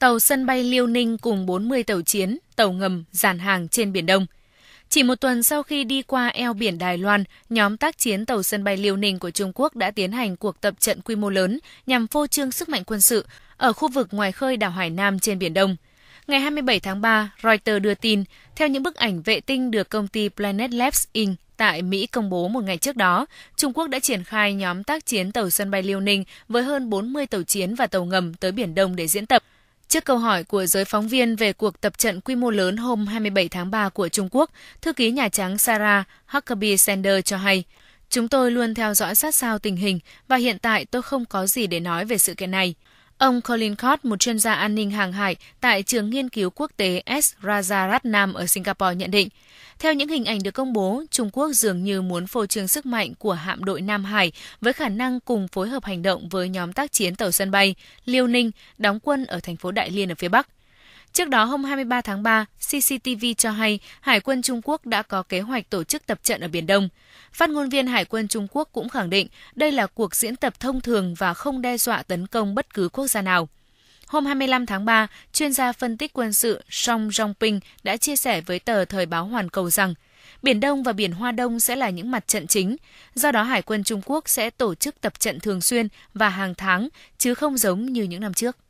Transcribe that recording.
tàu sân bay Liêu Ninh cùng 40 tàu chiến, tàu ngầm, dàn hàng trên Biển Đông. Chỉ một tuần sau khi đi qua eo biển Đài Loan, nhóm tác chiến tàu sân bay Liêu Ninh của Trung Quốc đã tiến hành cuộc tập trận quy mô lớn nhằm phô trương sức mạnh quân sự ở khu vực ngoài khơi đảo Hải Nam trên Biển Đông. Ngày 27 tháng 3, Reuters đưa tin, theo những bức ảnh vệ tinh được công ty Planet Labs Inc. tại Mỹ công bố một ngày trước đó, Trung Quốc đã triển khai nhóm tác chiến tàu sân bay Liêu Ninh với hơn 40 tàu chiến và tàu ngầm tới Biển Đông để diễn tập. Trước câu hỏi của giới phóng viên về cuộc tập trận quy mô lớn hôm 27 tháng 3 của Trung Quốc, thư ký Nhà Trắng Sarah Huckabee Sanders cho hay, Chúng tôi luôn theo dõi sát sao tình hình và hiện tại tôi không có gì để nói về sự kiện này. Ông Colin Cott, một chuyên gia an ninh hàng hải tại trường nghiên cứu quốc tế S. Rajaratnam ở Singapore nhận định, theo những hình ảnh được công bố, Trung Quốc dường như muốn phô trương sức mạnh của hạm đội Nam Hải với khả năng cùng phối hợp hành động với nhóm tác chiến tàu sân bay Liêu Ninh đóng quân ở thành phố Đại Liên ở phía Bắc – Trước đó hôm 23 tháng 3, CCTV cho hay Hải quân Trung Quốc đã có kế hoạch tổ chức tập trận ở Biển Đông. Phát ngôn viên Hải quân Trung Quốc cũng khẳng định đây là cuộc diễn tập thông thường và không đe dọa tấn công bất cứ quốc gia nào. Hôm 25 tháng 3, chuyên gia phân tích quân sự Song Jongping đã chia sẻ với tờ Thời báo Hoàn Cầu rằng Biển Đông và Biển Hoa Đông sẽ là những mặt trận chính. Do đó, Hải quân Trung Quốc sẽ tổ chức tập trận thường xuyên và hàng tháng, chứ không giống như những năm trước.